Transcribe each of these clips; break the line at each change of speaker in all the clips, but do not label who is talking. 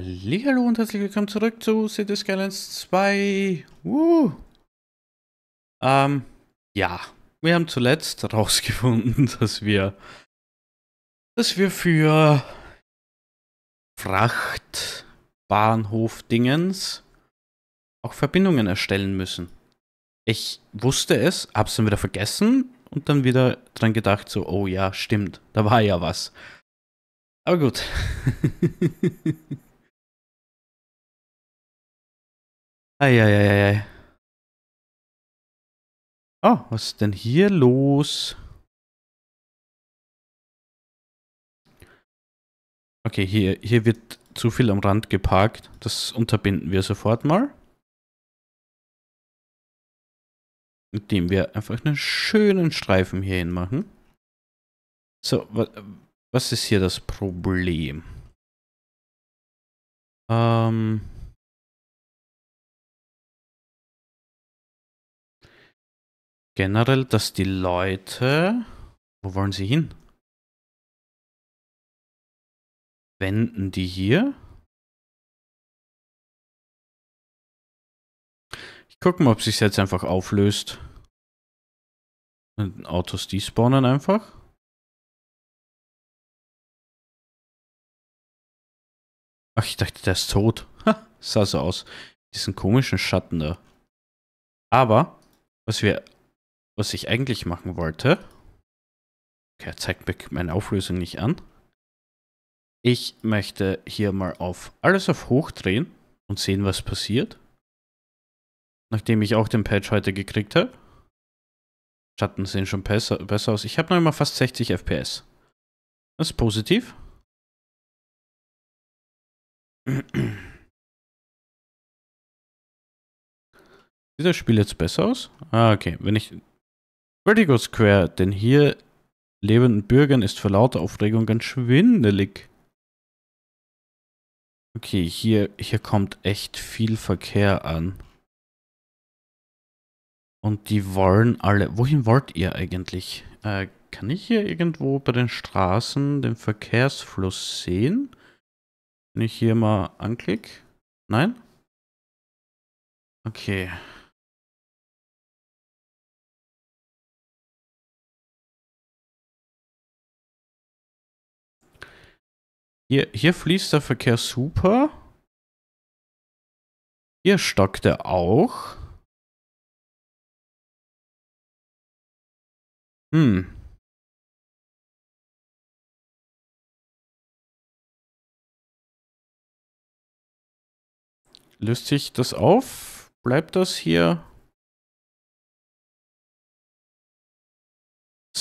Hallo und herzlich willkommen zurück zu City Skylines 2. Woo. Ähm, ja, wir haben zuletzt herausgefunden, dass wir, dass wir für Frachtbahnhof-Dingens auch Verbindungen erstellen müssen. Ich wusste es, hab's dann wieder vergessen und dann wieder dran gedacht, so,
oh ja, stimmt, da war ja was. Aber gut. Eieieiei. Oh, ah, was ist denn hier los? Okay, hier, hier wird zu viel am Rand geparkt. Das unterbinden wir sofort mal.
Indem wir einfach einen schönen Streifen hier hin machen.
So, was ist hier das Problem? Ähm... generell, dass die Leute. Wo wollen sie hin? Wenden die hier? Ich gucke mal, ob sich jetzt einfach auflöst. Und Autos despawnen einfach. Ach, ich dachte, der ist tot. Ha, sah so aus. Diesen komischen Schatten da.
Aber, was wir was ich eigentlich machen wollte. Okay, zeigt mir meine Auflösung nicht an. Ich möchte hier mal auf alles auf hoch drehen und sehen, was passiert. Nachdem ich auch den Patch heute gekriegt habe. Schatten sehen schon besser, besser aus. Ich habe noch immer fast
60 FPS. Das ist positiv. Sieht das Spiel jetzt besser aus? Ah, okay. Wenn ich Vertigo Square, denn hier
lebenden Bürgern ist vor lauter Aufregung ganz schwindelig. Okay, hier, hier kommt echt viel Verkehr an. Und die wollen alle... Wohin wollt ihr eigentlich? Äh, kann ich hier irgendwo bei den Straßen den Verkehrsfluss sehen? Wenn ich hier
mal anklick? Nein? Okay. Hier, hier fließt der Verkehr super. Hier stockt er auch. Hm. Löst sich das auf? Bleibt das hier?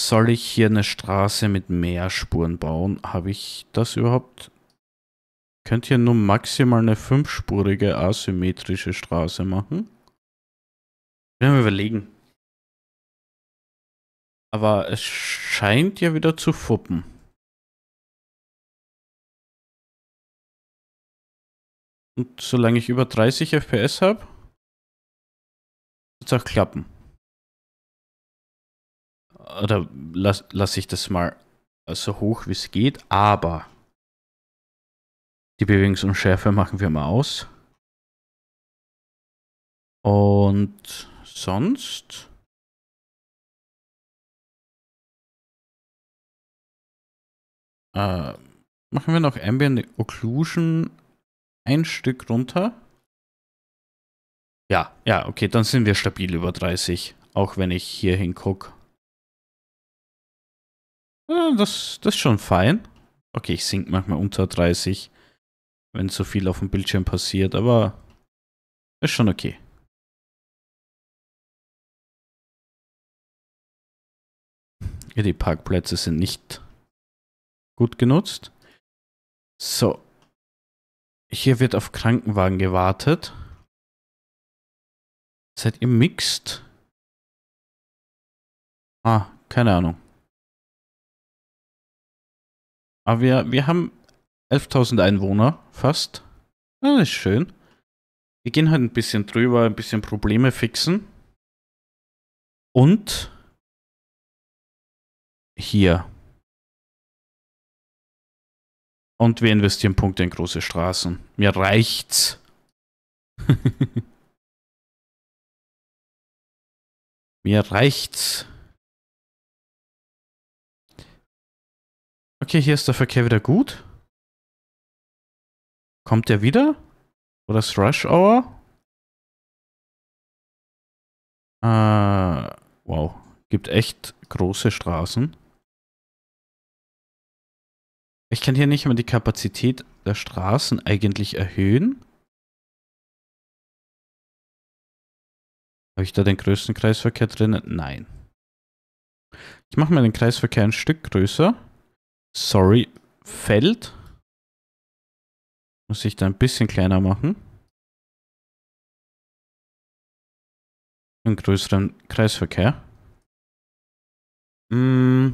soll ich hier eine Straße mit mehr Spuren bauen? Habe ich das überhaupt? Könnt ihr
nur maximal eine fünfspurige asymmetrische Straße machen?
Ich Können wir überlegen. Aber es scheint ja wieder zu fuppen. Und solange ich über 30 FPS habe, wird es auch klappen oder lasse lass ich das
mal so hoch wie es geht, aber die Bewegungsunschärfe
machen wir mal aus. Und sonst. Äh, machen wir noch Ambient Occlusion ein Stück runter. Ja, ja, okay, dann sind wir
stabil über 30, auch wenn ich hier hingucke. Ja, das, das ist schon fein. Okay, ich sink manchmal unter 30, wenn
so viel auf dem Bildschirm passiert, aber ist schon okay. Ja, die Parkplätze sind nicht gut genutzt. So. Hier wird auf Krankenwagen gewartet. Seid ihr mixed? Ah, keine Ahnung. Aber wir, wir haben 11.000 Einwohner, fast.
Das ist schön. Wir gehen halt ein bisschen drüber, ein bisschen Probleme fixen.
Und hier. Und wir investieren Punkte in große Straßen. Mir reicht's. Mir reicht's. Okay, hier ist der Verkehr wieder gut. Kommt der wieder? Oder ist Rush Hour? Äh, wow. Gibt echt große Straßen. Ich kann hier nicht mal die Kapazität der Straßen eigentlich erhöhen. Habe ich da den größten Kreisverkehr drin? Nein. Ich mache mal den Kreisverkehr ein Stück größer sorry, Feld. Muss ich da ein bisschen kleiner machen. Einen größeren Kreisverkehr. Mm.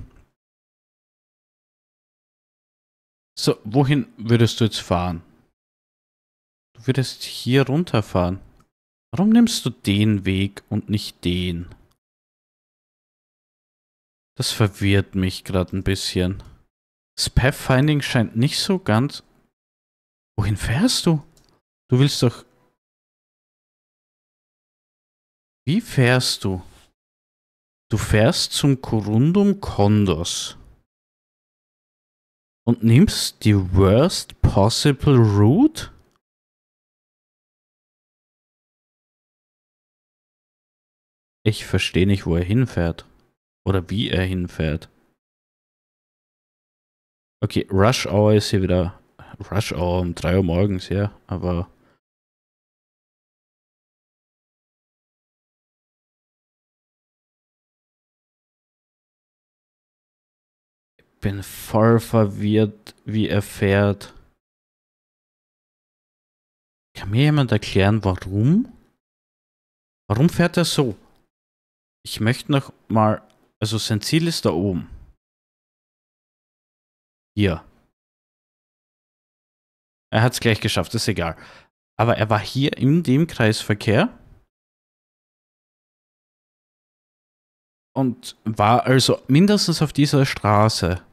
So, wohin würdest du jetzt fahren?
Du würdest hier runterfahren. Warum nimmst du den Weg und nicht den? Das verwirrt mich gerade
ein bisschen. Das Pathfinding scheint nicht so ganz. Wohin fährst du? Du willst doch. Wie fährst du? Du fährst zum Corundum Condors und nimmst die worst possible route? Ich verstehe nicht, wo er hinfährt. Oder wie er hinfährt. Okay, Rush Hour ist hier wieder. Rush Hour um 3 Uhr morgens, ja, aber. Ich bin voll verwirrt, wie er fährt.
Kann mir jemand erklären, warum? Warum fährt er
so? Ich möchte noch mal. Also sein Ziel ist da oben hier. Er hat es gleich geschafft, ist egal. Aber er war hier in dem Kreisverkehr und war also mindestens auf dieser Straße.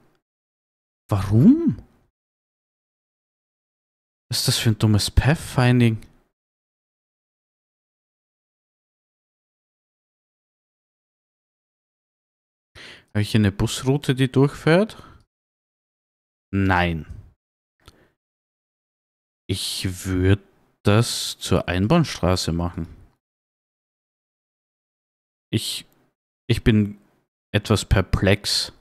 Warum? Was ist das für ein dummes Pathfinding? Habe ich hier eine Busroute, die durchfährt? Nein. Ich würde das zur Einbahnstraße machen.
Ich, ich bin etwas perplex,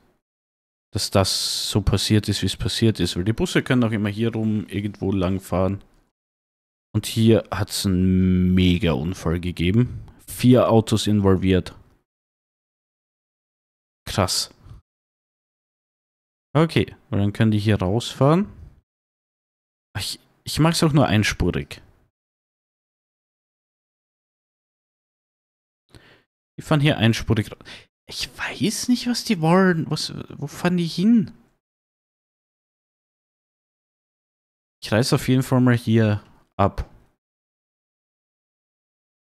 dass das so passiert ist, wie es passiert ist, weil die Busse können auch immer hier rum irgendwo langfahren. Und hier hat es einen mega Unfall gegeben. Vier
Autos involviert. Krass. Okay, dann können die hier rausfahren. Ich, ich mag es auch nur einspurig. Die fahren hier einspurig raus. Ich weiß nicht, was die wollen. Was, wo fahren die hin? Ich reiß auf jeden Fall mal hier ab.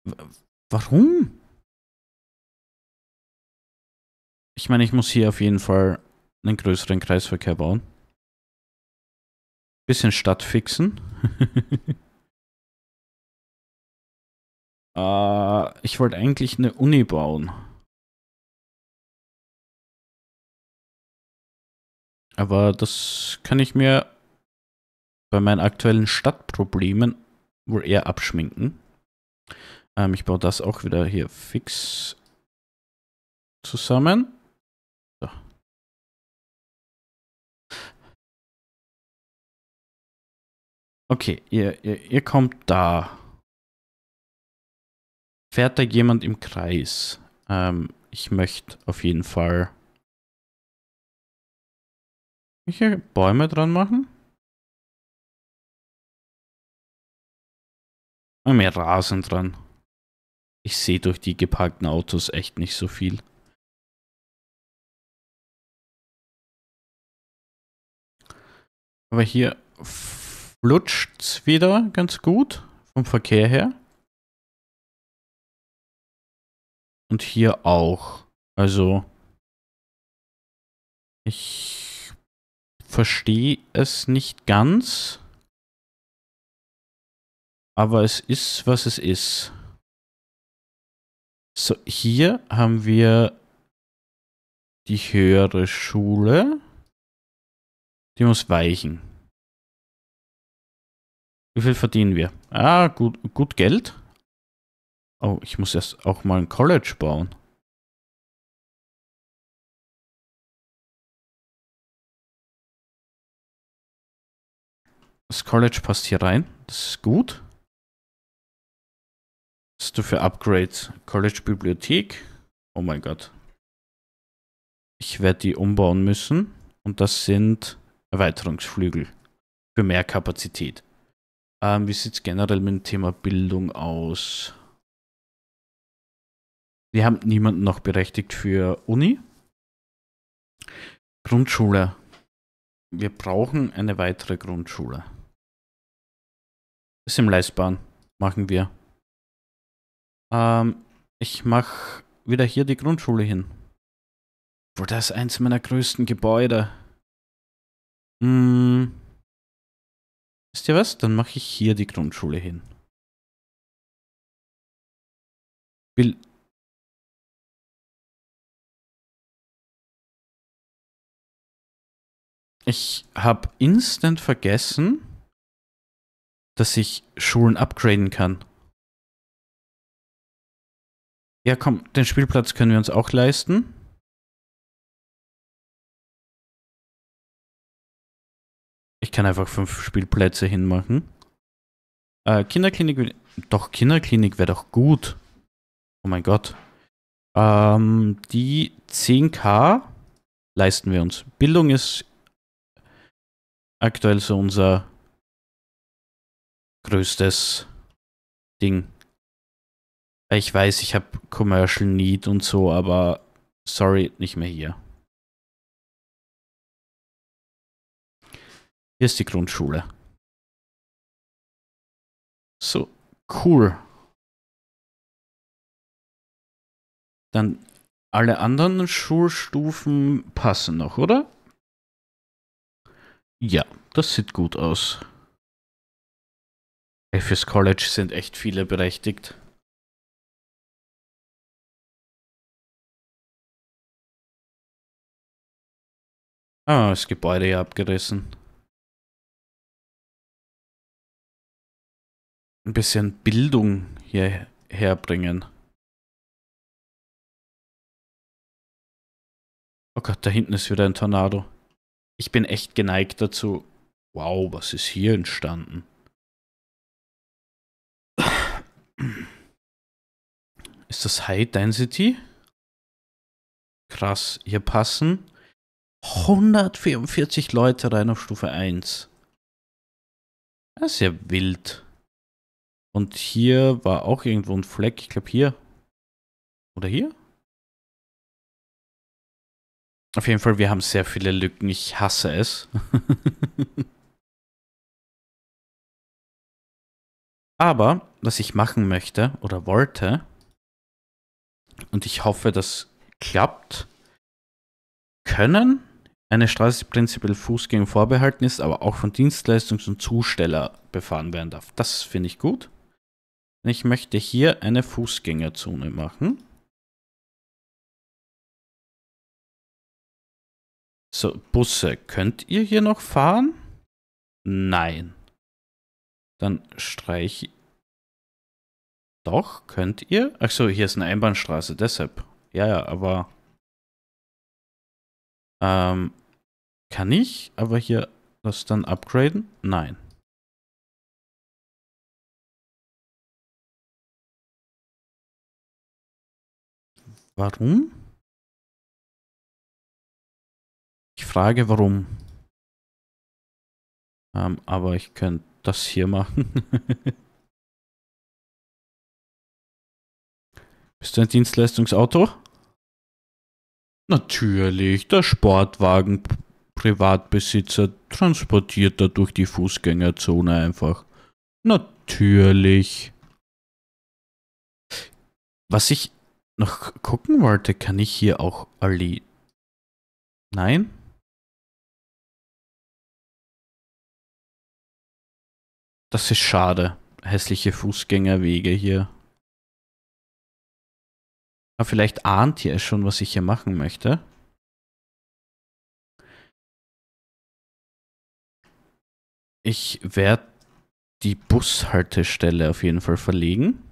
W warum? Ich meine, ich muss hier auf jeden Fall einen größeren Kreisverkehr bauen. Bisschen Stadt fixen. äh, ich wollte eigentlich eine Uni bauen. Aber das kann ich mir bei meinen aktuellen
Stadtproblemen wohl eher abschminken. Ähm, ich baue das auch wieder hier
fix zusammen. Okay, ihr, ihr, ihr kommt da. Fährt da jemand im Kreis? Ähm, ich möchte auf jeden Fall hier Bäume dran machen. Und ah, mehr Rasen dran. Ich sehe durch die geparkten Autos echt nicht so viel. Aber hier flutscht wieder ganz gut vom Verkehr her. Und hier auch. Also, ich verstehe es nicht ganz. Aber es ist, was es ist. So, hier haben wir die höhere Schule. Die muss weichen. Wie viel verdienen wir? Ah, gut, gut Geld. Oh, ich muss erst auch mal ein College bauen. Das College passt hier rein. Das ist gut. Was hast du für Upgrades? College
Bibliothek. Oh mein Gott. Ich werde die umbauen müssen. Und das sind Erweiterungsflügel. Für mehr Kapazität. Ähm, wie sieht es generell mit dem Thema Bildung aus? Wir haben niemanden noch berechtigt für Uni. Grundschule. Wir brauchen eine weitere Grundschule. Ist im Leistbahn. Machen wir. Ähm, ich mache wieder hier die Grundschule hin. Wo das ist eins meiner größten Gebäude.
Hm. Wisst ihr was? Dann mache ich hier die Grundschule hin. Will ich habe instant vergessen, dass ich Schulen upgraden kann. Ja, komm, den Spielplatz können wir uns auch leisten. ich kann einfach fünf Spielplätze hinmachen.
Äh, Kinderklinik, doch, Kinderklinik wäre doch gut. Oh mein Gott. Ähm, die 10k leisten wir uns.
Bildung ist aktuell so unser größtes Ding. Ich weiß, ich habe Commercial Need und so, aber sorry, nicht mehr hier. Hier ist die Grundschule. So, cool. Dann alle anderen Schulstufen passen noch, oder? Ja, das sieht gut aus. Hey, fürs College sind echt viele berechtigt. Ah, das Gebäude hier abgerissen. ein bisschen Bildung hierher bringen. Oh Gott, da hinten ist wieder ein Tornado.
Ich bin echt geneigt dazu. Wow, was ist hier entstanden?
Ist das High Density? Krass, hier passen
144 Leute rein auf Stufe 1. Das ist ja
wild. Und hier war auch irgendwo ein Fleck. Ich glaube hier. Oder hier? Auf jeden Fall, wir haben sehr viele Lücken. Ich hasse es. Aber was ich machen möchte oder wollte,
und ich hoffe, das klappt, können eine Straße, die prinzipiell Fußgänger vorbehalten ist, aber auch von Dienstleistungs- und Zusteller befahren werden
darf. Das finde ich gut. Ich möchte hier eine Fußgängerzone machen. So, Busse, könnt ihr hier noch fahren? Nein.
Dann streich... Doch, könnt ihr? Achso, hier ist eine Einbahnstraße, deshalb. Ja, ja, aber... Ähm,
kann ich aber hier das dann upgraden? Nein. Warum? Ich frage warum. Ähm, aber ich könnte das hier machen. Bist du ein Dienstleistungsauto? Natürlich, der Sportwagen
Privatbesitzer transportiert er durch die Fußgängerzone einfach. Natürlich. Was ich
noch gucken wollte, kann ich hier auch Ali. Nein? Das ist schade. Hässliche Fußgängerwege hier. Aber vielleicht ahnt ihr schon, was ich hier machen möchte. Ich werde die Bushaltestelle auf jeden Fall verlegen.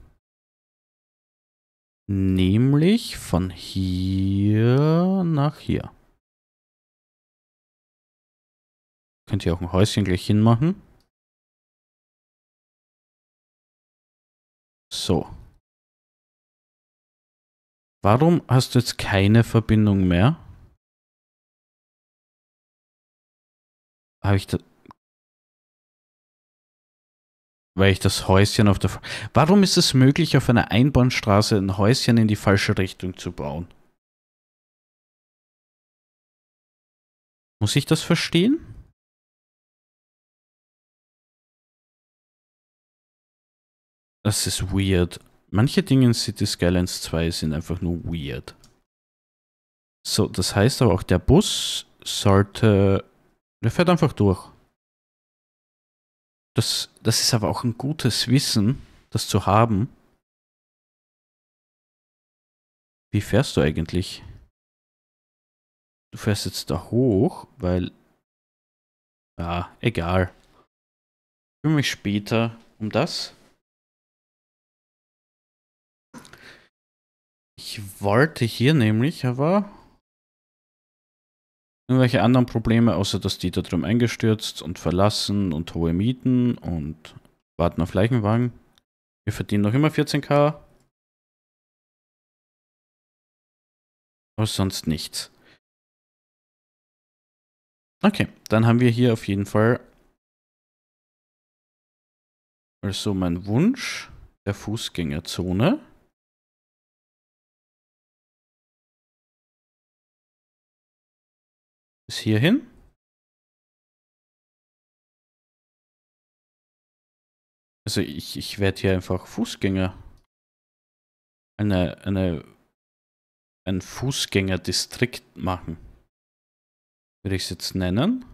Nämlich von hier nach hier. Könnt ihr auch ein Häuschen gleich hinmachen. So. Warum hast du jetzt keine Verbindung mehr? Habe ich das...
weil ich das Häuschen auf der. Fa Warum ist es möglich, auf einer Einbahnstraße ein Häuschen in die falsche
Richtung zu bauen? Muss ich das verstehen? Das ist weird. Manche Dinge in City Skylines 2 sind
einfach nur weird. So, das heißt aber auch, der Bus sollte.
Der fährt einfach durch. Das, das ist aber auch ein gutes Wissen, das zu haben. Wie fährst du eigentlich? Du fährst jetzt da hoch, weil... Ja, egal. Ich kümmere mich später um das. Ich wollte hier nämlich aber irgendwelche anderen
Probleme, außer dass die da drum eingestürzt und verlassen und hohe Mieten und
warten auf Leichenwagen. Wir verdienen noch immer 14k. Aber sonst nichts. Okay, dann haben wir hier auf jeden Fall also mein Wunsch der Fußgängerzone. hierhin. Also ich, ich werde hier einfach Fußgänger. Eine, eine, ein Fußgängerdistrikt machen. Würde ich es jetzt nennen.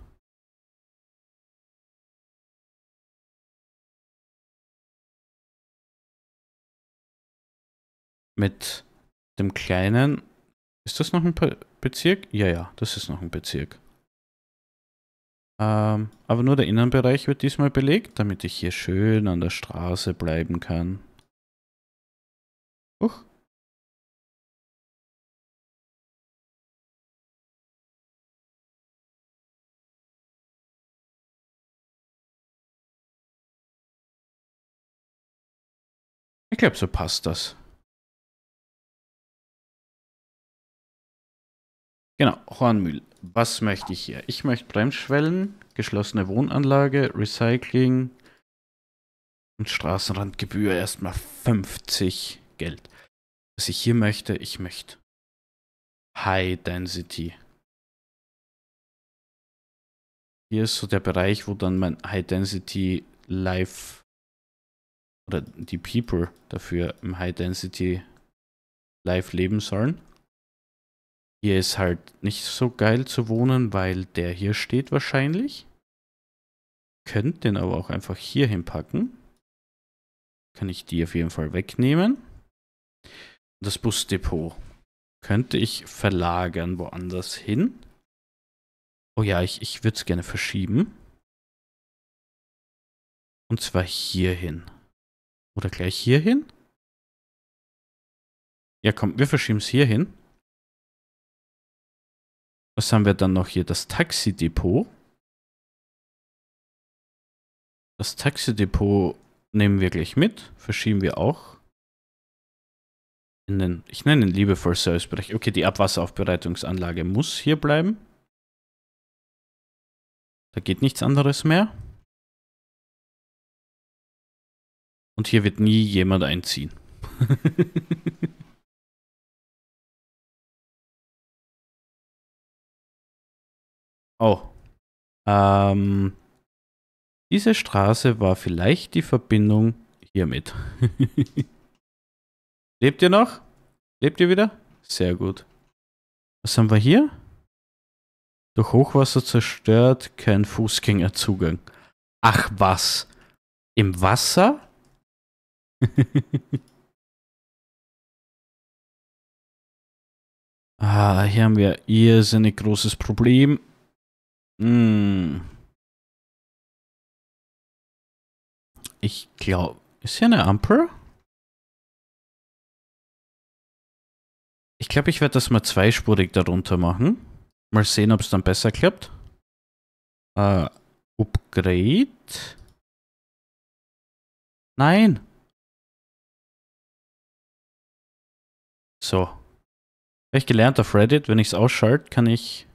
Mit dem kleinen ist das noch ein Bezirk? Ja, ja, das ist noch ein Bezirk.
Ähm, aber nur der Innenbereich wird diesmal belegt, damit ich hier schön
an der Straße bleiben kann. Huch. Ich glaube, so passt das. Genau, Hornmühl. Was möchte ich hier?
Ich möchte Bremsschwellen, geschlossene Wohnanlage, Recycling und Straßenrandgebühr erstmal 50 Geld. Was ich hier möchte, ich möchte High Density. Hier ist so der Bereich, wo dann mein High Density Life oder die People dafür im High Density Life leben sollen. Hier ist halt nicht so geil zu wohnen, weil der hier steht wahrscheinlich. Könnt den aber auch einfach hier hinpacken. Kann ich die auf jeden Fall wegnehmen. Das Busdepot könnte ich verlagern woanders hin. Oh
ja, ich, ich würde es gerne verschieben. Und zwar hier hin. Oder gleich hier hin. Ja, komm, wir verschieben es hier hin. Was haben wir dann noch hier? Das Taxi-Depot. Das Taxi-Depot nehmen wir gleich mit. Verschieben wir auch. In den, ich nenne
ihn liebevoll Servicebereich. Okay, die Abwasseraufbereitungsanlage muss hier bleiben.
Da geht nichts anderes mehr. Und hier wird nie jemand einziehen. Oh. Ähm, diese Straße war vielleicht die
Verbindung hiermit. Lebt ihr noch? Lebt ihr wieder? Sehr gut. Was haben wir hier? Durch Hochwasser zerstört, kein Fußgängerzugang. Ach was? Im
Wasser? ah, hier haben wir ein irrsinnig großes Problem. Hm. Ich glaube, ist hier eine Ampel?
Ich glaube, ich werde das mal zweispurig darunter machen. Mal sehen, ob es dann besser klappt.
Uh, upgrade. Nein. So. Habe ich gelernt auf Reddit, wenn ich es ausschalte, kann ich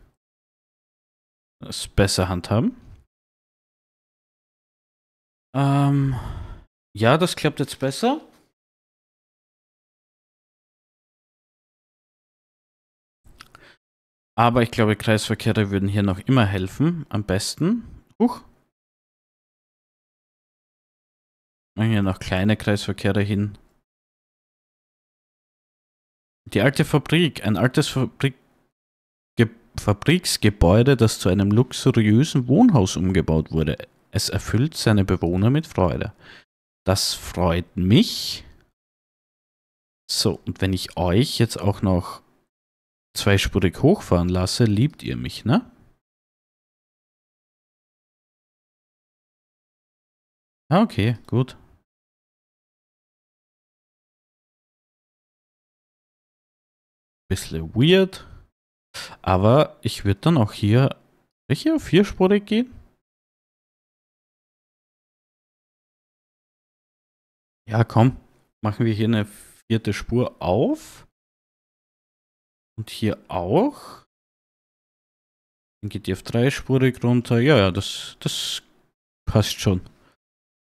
es besser handhaben. Ähm, ja, das klappt jetzt besser. Aber ich glaube, Kreisverkehre würden hier noch immer helfen. Am besten. Huch. Machen hier noch kleine Kreisverkehre hin.
Die alte Fabrik, ein altes Fabrik Fabriksgebäude, das zu einem luxuriösen Wohnhaus umgebaut wurde. Es erfüllt seine Bewohner mit Freude. Das freut mich. So, und wenn ich euch jetzt
auch noch zweispurig hochfahren lasse, liebt ihr mich, ne? Ah, okay, gut. Bisschen weird. Aber ich würde dann auch hier, sicher, vierspurig gehen. Ja, komm, machen wir hier eine vierte Spur auf. Und hier auch. Dann geht die auf
dreispurig runter. Ja, ja, das, das passt schon.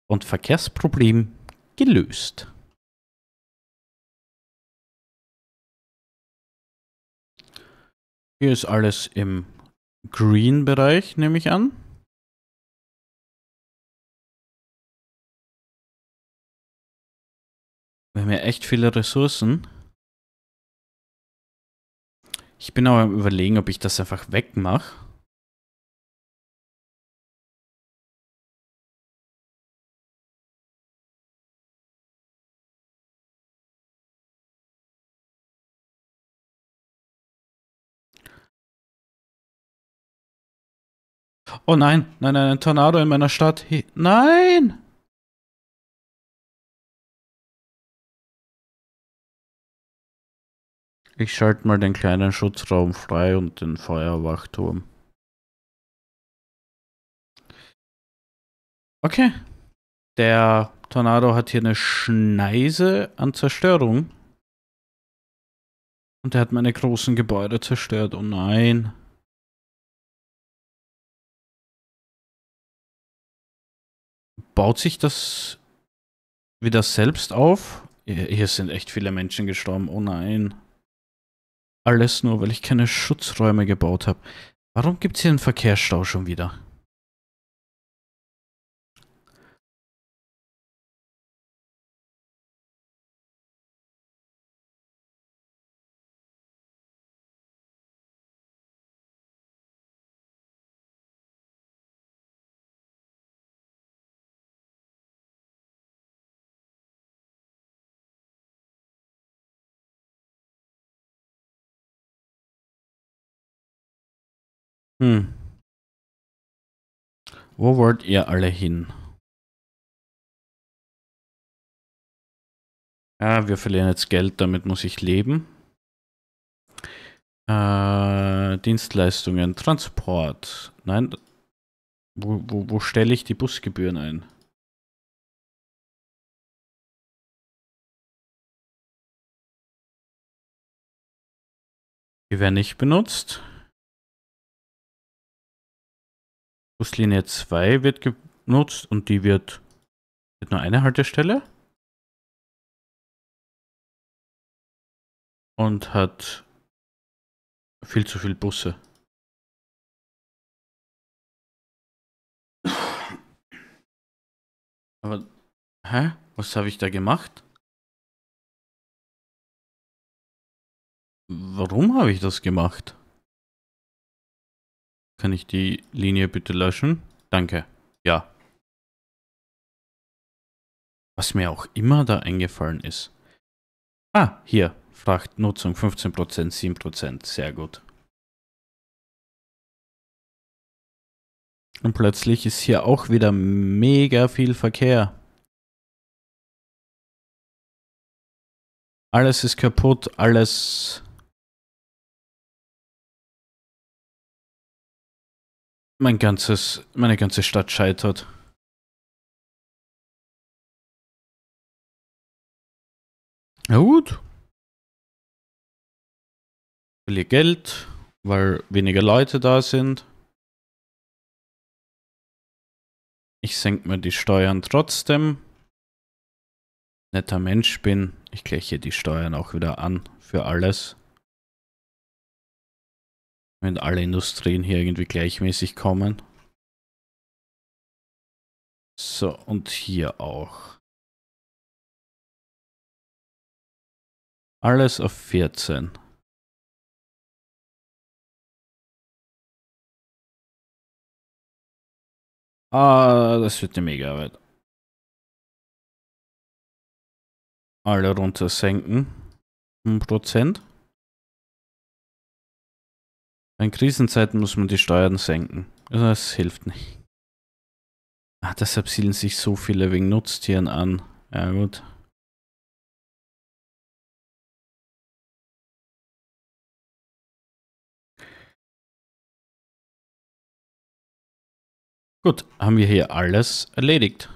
Und
Verkehrsproblem gelöst. Hier ist alles im Green-Bereich, nehme ich an. Wir haben ja echt viele Ressourcen. Ich bin aber am überlegen, ob ich das einfach wegmache. oh nein, nein, nein, ein Tornado in meiner Stadt. He nein! Ich schalte mal den kleinen Schutzraum frei und den Feuerwachturm. Okay. Der Tornado hat hier eine Schneise an Zerstörung. Und er hat meine großen Gebäude zerstört. Oh nein. baut sich das
wieder selbst auf. Hier sind echt viele Menschen gestorben. Oh nein. Alles nur, weil ich keine Schutzräume gebaut habe. Warum gibt es hier einen Verkehrsstau
schon wieder? Hm. Wo wollt ihr alle hin? Ja, wir verlieren jetzt Geld, damit muss ich leben.
Äh, Dienstleistungen, Transport.
Nein, wo, wo, wo stelle ich die Busgebühren ein? Die werden nicht benutzt. Buslinie 2 wird genutzt und die wird, wird nur eine Haltestelle. Und hat viel zu viele Busse. Aber, hä? Was habe ich da gemacht? Warum habe ich das gemacht? Kann ich die Linie bitte löschen? Danke. Ja.
Was mir auch immer da eingefallen ist. Ah, hier. Frachtnutzung 15%, 7%. Sehr gut.
Und plötzlich ist hier auch wieder mega viel Verkehr. Alles ist kaputt, alles mein ganzes, meine ganze Stadt scheitert. Na gut. Billig Geld, weil weniger Leute da sind.
Ich senke mir die Steuern trotzdem. Netter Mensch bin. Ich gleiche die Steuern auch wieder an für alles.
Wenn alle Industrien hier irgendwie gleichmäßig kommen. So, und hier auch. Alles auf 14. Ah, das wird eine Megaarbeit. Alle runter senken. Ein in Krisenzeiten muss man die Steuern senken. Das also, hilft nicht. Ach, deshalb siedeln sich so viele wegen Nutztieren an. Ja, gut. Gut, haben wir hier alles erledigt.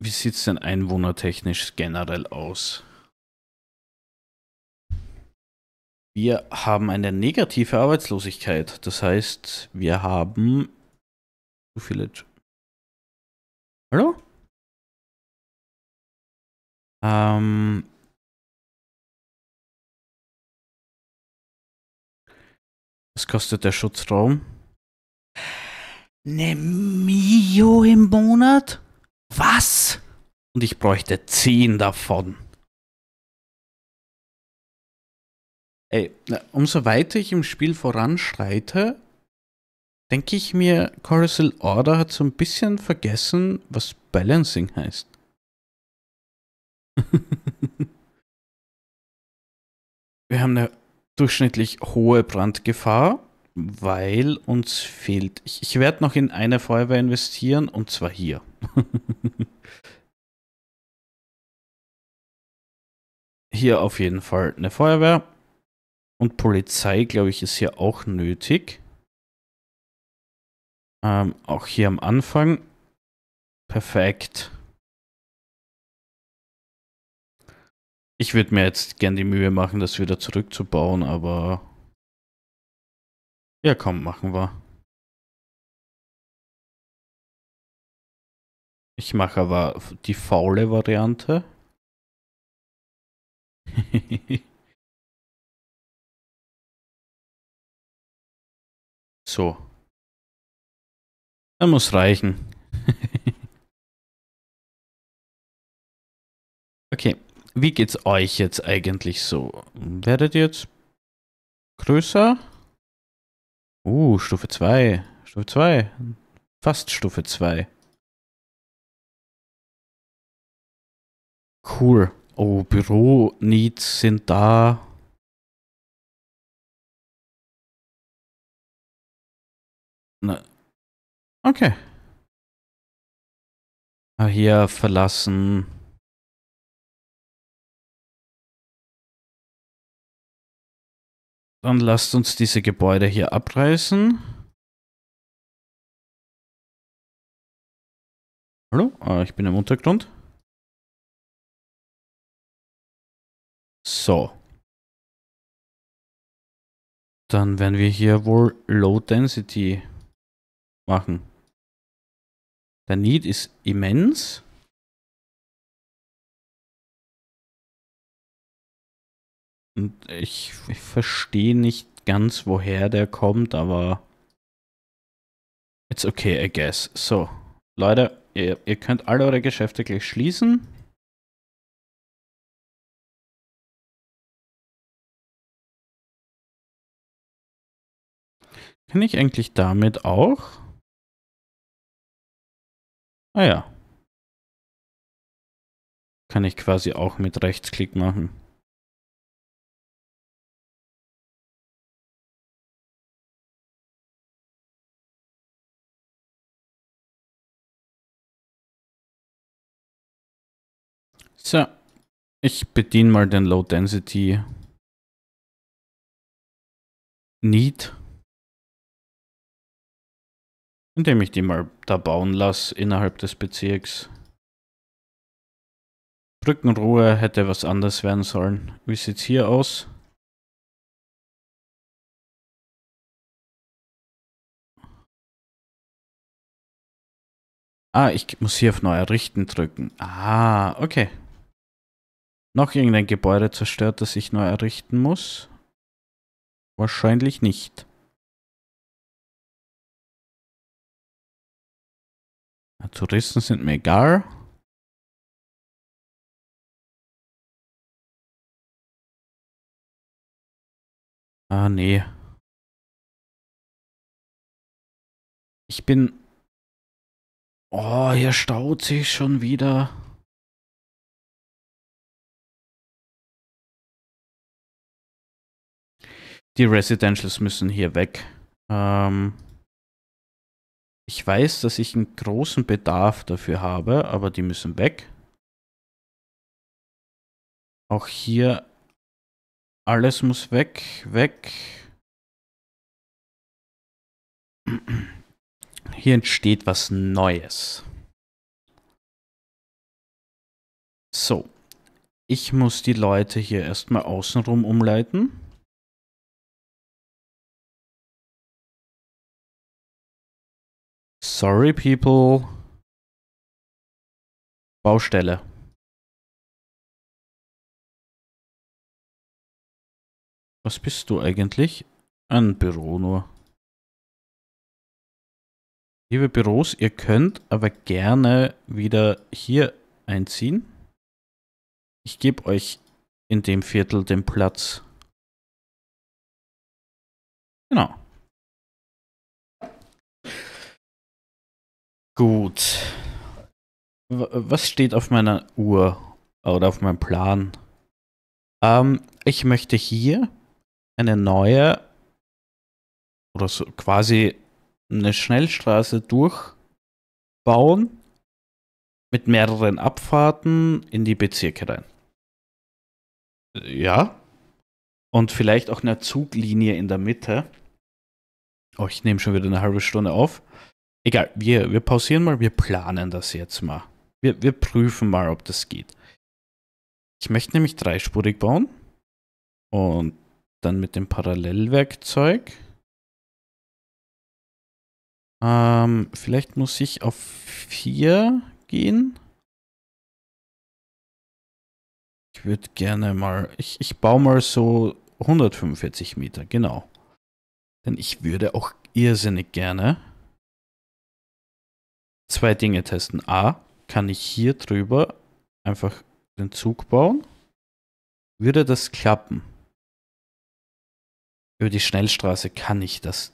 Wie sieht es denn einwohnertechnisch generell aus? Wir haben eine negative Arbeitslosigkeit. Das heißt, wir haben zu viele. Hallo? Ähm, Was kostet der Schutzraum? Ne Mio im Monat? Was?
Und ich bräuchte 10 davon. Ey, umso weiter ich im Spiel voranschreite, denke ich mir, Coruscant Order hat so ein bisschen vergessen, was Balancing heißt. Wir haben eine durchschnittlich hohe Brandgefahr, weil uns fehlt. Ich, ich werde noch in eine Feuerwehr investieren und zwar hier. hier auf jeden Fall eine Feuerwehr. Und Polizei, glaube ich, ist
hier auch nötig. Ähm, auch hier am Anfang. Perfekt. Ich würde mir jetzt gern die Mühe machen, das wieder zurückzubauen, aber... Ja, komm, machen wir. Ich mache aber die faule Variante. So. Da muss reichen. okay. Wie geht's euch jetzt eigentlich so? Werdet ihr jetzt größer? Uh, Stufe 2. Stufe 2. Fast Stufe 2. Cool. Oh, Büro-Needs sind da. Na. Okay. Ah, hier verlassen. Dann lasst uns diese Gebäude hier abreißen. Hallo? Ah, ich bin im Untergrund. So. Dann werden wir hier wohl Low Density machen. Der Need ist immens. Und ich, ich verstehe nicht ganz,
woher der kommt, aber it's okay, I guess. So,
Leute, ihr, ihr könnt alle eure Geschäfte gleich schließen. Kann ich eigentlich damit auch Ah ja. Kann ich quasi auch mit Rechtsklick machen. So, ich bediene mal den Low Density Need. Indem ich die mal da bauen lasse innerhalb des Bezirks. Brückenruhe hätte was anders werden sollen. Wie sieht's hier aus? Ah, ich muss hier auf neu errichten drücken. Ah, okay. Noch irgendein Gebäude zerstört, das ich neu errichten muss? Wahrscheinlich nicht. Touristen sind mir egal. Ah, nee. Ich bin... Oh, hier staut sich schon wieder. Die Residentials müssen hier weg. Ähm... Ich weiß, dass ich einen großen
Bedarf dafür habe, aber die müssen weg. Auch hier alles muss weg, weg.
Hier entsteht was Neues. So, ich muss die Leute hier erstmal außenrum umleiten. Sorry, people. Baustelle. Was bist du eigentlich? Ein Büro nur. Liebe Büros, ihr könnt
aber gerne wieder hier einziehen. Ich gebe euch
in dem Viertel den Platz. Genau. Gut.
Was steht auf meiner Uhr oder auf meinem Plan? Ähm, ich möchte hier eine neue oder so quasi eine Schnellstraße durchbauen mit mehreren Abfahrten in die Bezirke rein. Ja. Und vielleicht auch eine Zuglinie in der Mitte. Oh, ich nehme schon wieder eine halbe Stunde auf egal, wir, wir pausieren mal, wir planen das jetzt mal. Wir, wir prüfen mal, ob das geht. Ich möchte nämlich dreispurig bauen und dann mit dem Parallelwerkzeug.
Ähm, vielleicht muss ich auf 4 gehen. Ich würde
gerne mal, ich, ich baue mal so 145 Meter, genau. Denn ich würde auch irrsinnig gerne zwei Dinge testen. A, kann ich hier drüber einfach den Zug bauen?
Würde das klappen? Über die Schnellstraße kann ich das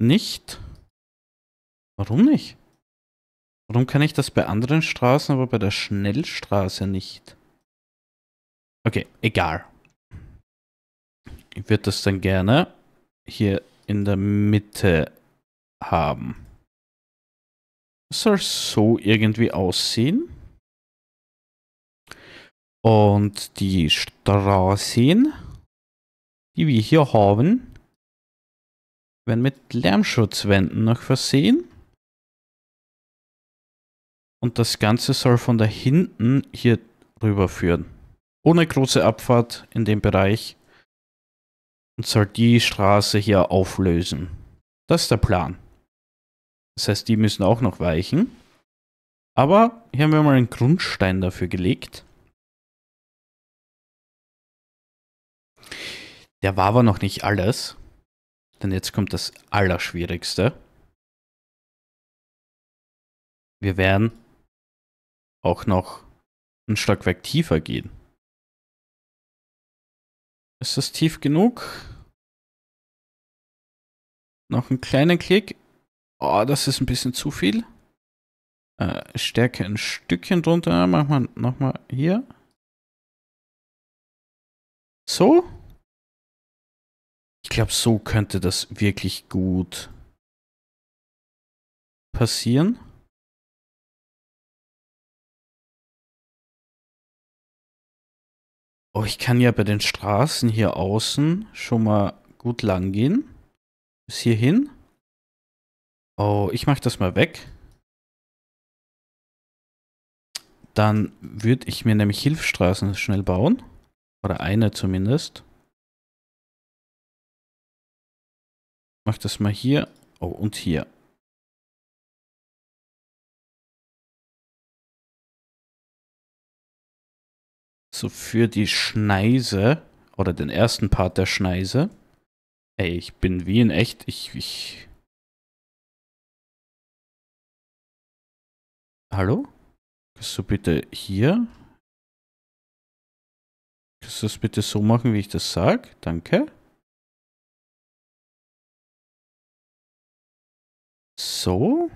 nicht. Warum nicht? Warum kann ich das bei anderen Straßen, aber bei der Schnellstraße
nicht? Okay, egal. Ich würde das dann gerne hier in der Mitte haben. Das Soll so irgendwie aussehen. Und die Straßen, die wir hier haben, werden mit Lärmschutzwänden noch versehen. Und das Ganze soll von da hinten hier rüber führen. Ohne große Abfahrt in dem Bereich. Und soll die Straße hier auflösen. Das ist der Plan.
Das heißt, die müssen auch noch weichen. Aber hier haben wir mal einen Grundstein dafür gelegt. Der war aber noch nicht alles. Denn jetzt kommt das Allerschwierigste. Wir werden auch noch ein Stockwerk tiefer gehen. Ist das tief genug? Noch einen kleinen Klick. Oh,
das ist ein bisschen zu viel. Äh, Stärke ein Stückchen drunter. Machen wir
nochmal hier. So. Ich glaube, so könnte das wirklich gut passieren. Oh, ich kann ja bei den Straßen hier außen schon mal gut lang gehen. Bis hierhin. Oh, ich mache das mal weg. Dann
würde ich mir nämlich Hilfsstraßen schnell bauen. Oder eine zumindest.
Mach das mal hier. Oh, und hier. So für die Schneise oder den ersten Part der Schneise. Ey, ich bin wie in echt. Ich, ich Hallo? Kannst du bitte hier? Kannst du das bitte so machen, wie ich das sage? Danke. So.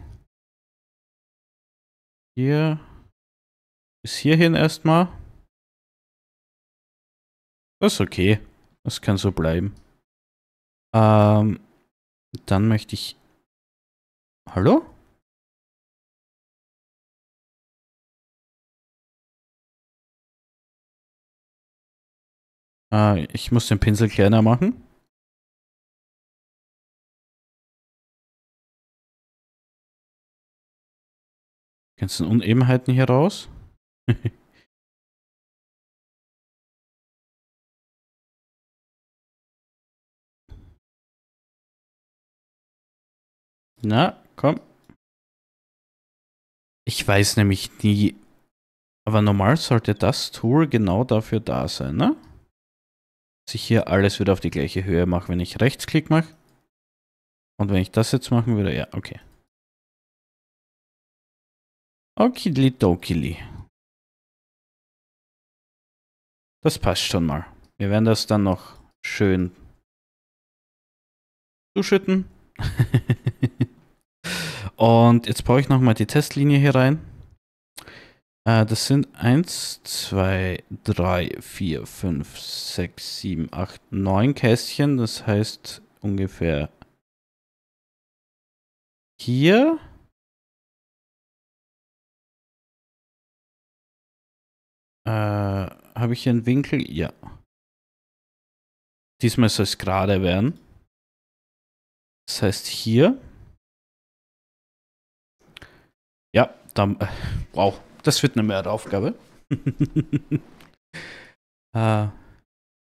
Hier. Bis hierhin erstmal. Das ist okay. Das kann so bleiben. Ähm, dann möchte ich... Hallo? Äh, ich muss den Pinsel kleiner machen. ganzen Unebenheiten hier raus. Na, komm. Ich weiß nämlich nie. Aber normal
sollte das Tool genau dafür da sein, ne? sich hier alles wieder auf die
gleiche Höhe mache, wenn ich Rechtsklick mache. Und wenn ich das jetzt machen würde, ja, okay. Okidli dokili. Das passt schon mal. Wir werden das dann noch schön zuschütten.
Und jetzt brauche ich nochmal die Testlinie hier rein. Äh, das sind 1, 2, 3, 4, 5, 6, 7, 8, 9
Kästchen. Das heißt ungefähr hier. Äh, Habe ich hier einen Winkel? Ja. Diesmal
soll es gerade werden. Das heißt hier. Ja, dann. Äh, wow. Das wird eine Mehreraufgabe. äh, ah.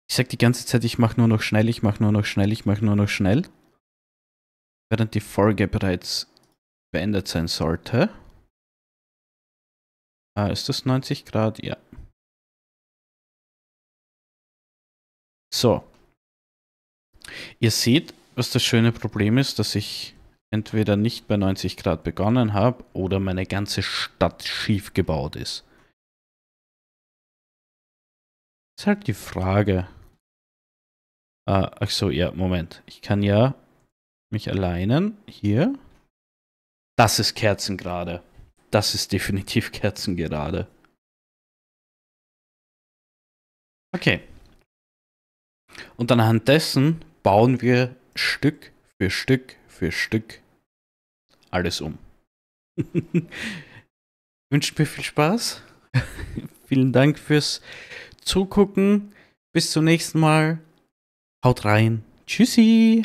ich sag die ganze Zeit, ich mache nur noch schnell, ich mache nur noch schnell, ich mache nur noch schnell. Während die Folge bereits
beendet sein sollte. Ah, ist das 90 Grad? Ja. So.
Ihr seht, was das schöne Problem ist, dass ich entweder nicht bei 90 Grad begonnen habe oder meine ganze Stadt schief gebaut ist.
Ist halt die Frage. Ah, ach so, ja, Moment. Ich kann ja mich alleinen. Hier. Das ist Kerzengerade. Das ist definitiv Kerzengerade. Okay. Und anhand dessen bauen wir Stück für Stück für Stück
alles um. ich wünsche mir viel Spaß. Vielen Dank fürs Zugucken. Bis zum nächsten Mal. Haut rein. Tschüssi.